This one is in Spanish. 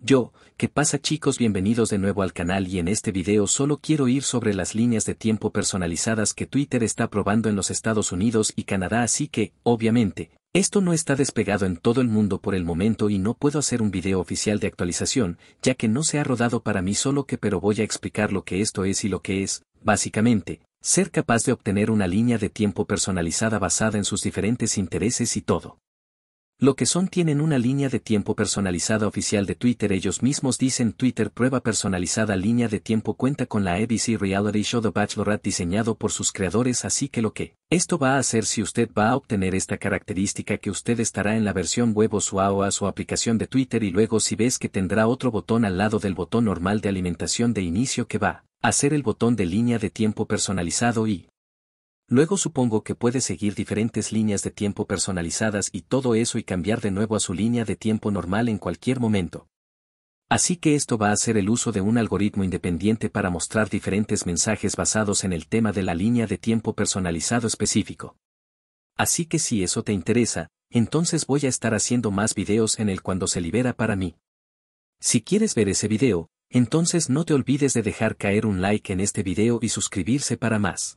Yo, ¿qué pasa chicos? Bienvenidos de nuevo al canal y en este video solo quiero ir sobre las líneas de tiempo personalizadas que Twitter está probando en los Estados Unidos y Canadá así que, obviamente, esto no está despegado en todo el mundo por el momento y no puedo hacer un video oficial de actualización, ya que no se ha rodado para mí solo que pero voy a explicar lo que esto es y lo que es, básicamente, ser capaz de obtener una línea de tiempo personalizada basada en sus diferentes intereses y todo. Lo que son tienen una línea de tiempo personalizada oficial de Twitter. Ellos mismos dicen Twitter prueba personalizada línea de tiempo cuenta con la ABC Reality Show The Bachelorette diseñado por sus creadores así que lo que esto va a hacer si usted va a obtener esta característica que usted estará en la versión web o su AOA su aplicación de Twitter y luego si ves que tendrá otro botón al lado del botón normal de alimentación de inicio que va a ser el botón de línea de tiempo personalizado y Luego supongo que puede seguir diferentes líneas de tiempo personalizadas y todo eso y cambiar de nuevo a su línea de tiempo normal en cualquier momento. Así que esto va a ser el uso de un algoritmo independiente para mostrar diferentes mensajes basados en el tema de la línea de tiempo personalizado específico. Así que si eso te interesa, entonces voy a estar haciendo más videos en el cuando se libera para mí. Si quieres ver ese video, entonces no te olvides de dejar caer un like en este video y suscribirse para más.